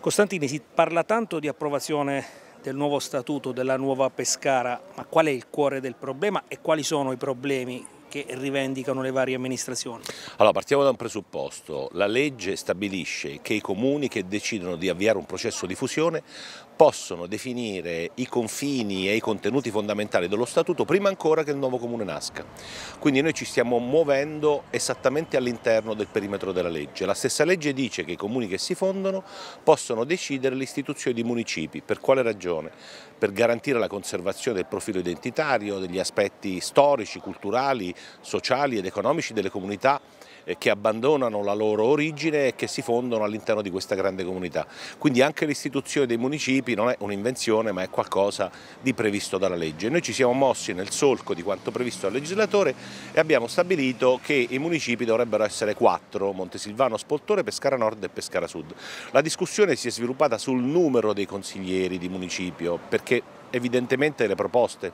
Costantini, si parla tanto di approvazione del nuovo statuto della nuova Pescara, ma qual è il cuore del problema e quali sono i problemi che rivendicano le varie amministrazioni? Allora partiamo da un presupposto, la legge stabilisce che i comuni che decidono di avviare un processo di fusione possono definire i confini e i contenuti fondamentali dello statuto prima ancora che il nuovo comune nasca. Quindi noi ci stiamo muovendo esattamente all'interno del perimetro della legge. La stessa legge dice che i comuni che si fondono possono decidere l'istituzione di municipi. Per quale ragione? Per garantire la conservazione del profilo identitario, degli aspetti storici, culturali, sociali ed economici delle comunità eh, che abbandonano la loro origine e che si fondono all'interno di questa grande comunità. Quindi anche l'istituzione dei municipi non è un'invenzione ma è qualcosa di previsto dalla legge. Noi ci siamo mossi nel solco di quanto previsto dal legislatore e abbiamo stabilito che i municipi dovrebbero essere quattro, Montesilvano, Spoltore, Pescara Nord e Pescara Sud. La discussione si è sviluppata sul numero dei consiglieri di municipio perché Evidentemente le proposte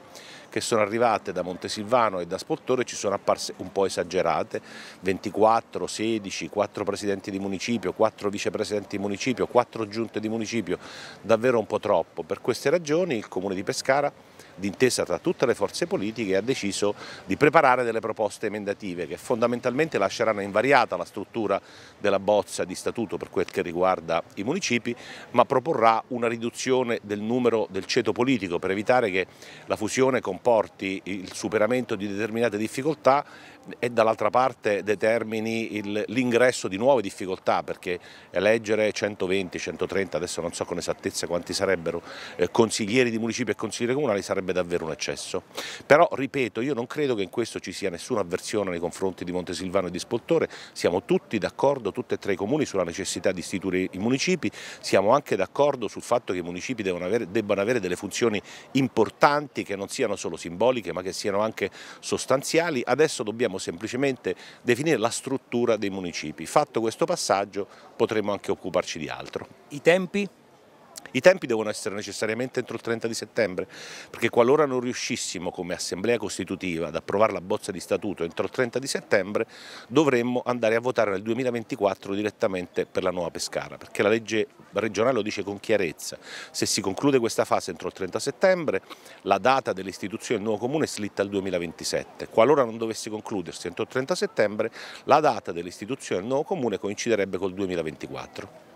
che sono arrivate da Montesilvano e da Spottore ci sono apparse un po' esagerate, 24, 16, 4 presidenti di municipio, 4 vicepresidenti di municipio, 4 giunte di municipio, davvero un po' troppo. Per queste ragioni il Comune di Pescara d'intesa tra tutte le forze politiche, ha deciso di preparare delle proposte emendative che fondamentalmente lasceranno invariata la struttura della bozza di statuto per quel che riguarda i municipi, ma proporrà una riduzione del numero del ceto politico per evitare che la fusione comporti il superamento di determinate difficoltà e dall'altra parte determini l'ingresso di nuove difficoltà perché eleggere 120, 130, adesso non so con esattezza quanti sarebbero, eh, consiglieri di municipi e consiglieri comunali sarebbe sarebbe davvero un eccesso. Però, ripeto, io non credo che in questo ci sia nessuna avversione nei confronti di Montesilvano e di Spoltore, siamo tutti d'accordo, tutti e tre i comuni, sulla necessità di istituire i municipi, siamo anche d'accordo sul fatto che i municipi avere, debbano avere delle funzioni importanti che non siano solo simboliche ma che siano anche sostanziali, adesso dobbiamo semplicemente definire la struttura dei municipi. Fatto questo passaggio potremo anche occuparci di altro. I tempi? I tempi devono essere necessariamente entro il 30 di settembre, perché qualora non riuscissimo come Assemblea Costitutiva ad approvare la bozza di statuto entro il 30 di settembre, dovremmo andare a votare nel 2024 direttamente per la nuova Pescara, perché la legge regionale lo dice con chiarezza. Se si conclude questa fase entro il 30 settembre, la data dell'istituzione del nuovo comune slitta al 2027. Qualora non dovesse concludersi entro il 30 settembre, la data dell'istituzione del nuovo comune coinciderebbe col 2024.